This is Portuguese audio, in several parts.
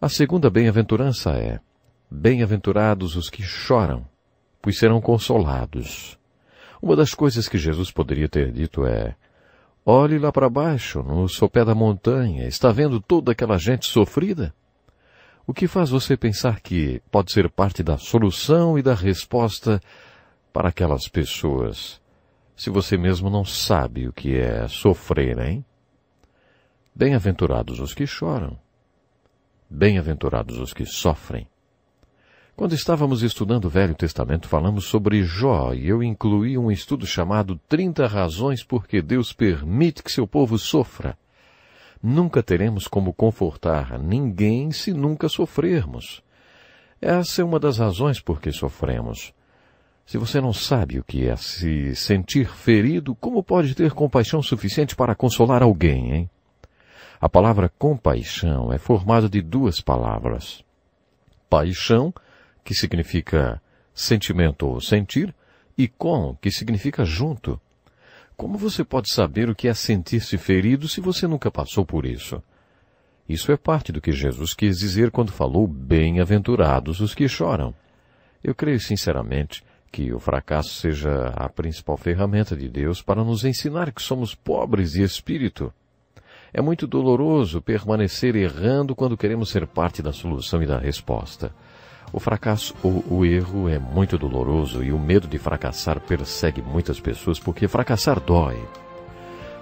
A segunda bem-aventurança é: Bem-aventurados os que choram, pois serão consolados. Uma das coisas que Jesus poderia ter dito é: Olhe lá para baixo, no sopé da montanha, está vendo toda aquela gente sofrida? O que faz você pensar que pode ser parte da solução e da resposta para aquelas pessoas, se você mesmo não sabe o que é sofrer, hein? Bem-aventurados os que choram, Bem-aventurados os que sofrem. Quando estávamos estudando o Velho Testamento, falamos sobre Jó e eu incluí um estudo chamado 30 razões por que Deus permite que seu povo sofra. Nunca teremos como confortar ninguém se nunca sofrermos. Essa é uma das razões por que sofremos. Se você não sabe o que é se sentir ferido, como pode ter compaixão suficiente para consolar alguém, hein? A palavra compaixão é formada de duas palavras. Paixão, que significa sentimento ou sentir, e com, que significa junto. Como você pode saber o que é sentir-se ferido se você nunca passou por isso? Isso é parte do que Jesus quis dizer quando falou bem-aventurados os que choram. Eu creio sinceramente que o fracasso seja a principal ferramenta de Deus para nos ensinar que somos pobres de espírito é muito doloroso permanecer errando quando queremos ser parte da solução e da resposta. O fracasso ou o erro é muito doloroso e o medo de fracassar persegue muitas pessoas porque fracassar dói.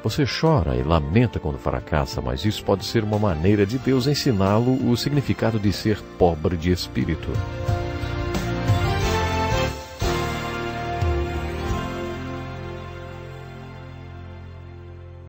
Você chora e lamenta quando fracassa, mas isso pode ser uma maneira de Deus ensiná-lo o significado de ser pobre de espírito.